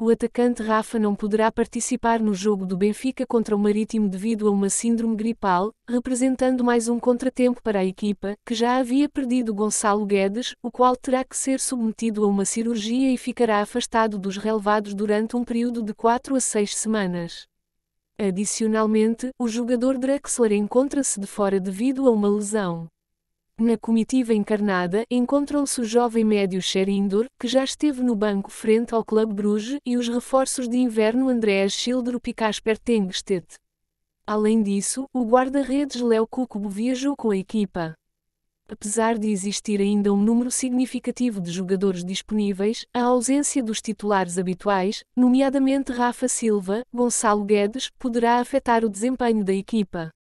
o atacante Rafa não poderá participar no jogo do Benfica contra o Marítimo devido a uma síndrome gripal, representando mais um contratempo para a equipa, que já havia perdido Gonçalo Guedes, o qual terá que ser submetido a uma cirurgia e ficará afastado dos relevados durante um período de 4 a 6 semanas. Adicionalmente, o jogador Drexler encontra-se de fora devido a uma lesão. Na comitiva encarnada encontram-se o jovem médio Sherindur, que já esteve no banco frente ao Clube Bruges, e os reforços de inverno Andréas Schilder e Casper Tengstedt. Além disso, o guarda-redes Léo Cucubo viajou com a equipa. Apesar de existir ainda um número significativo de jogadores disponíveis, a ausência dos titulares habituais, nomeadamente Rafa Silva, Gonçalo Guedes, poderá afetar o desempenho da equipa.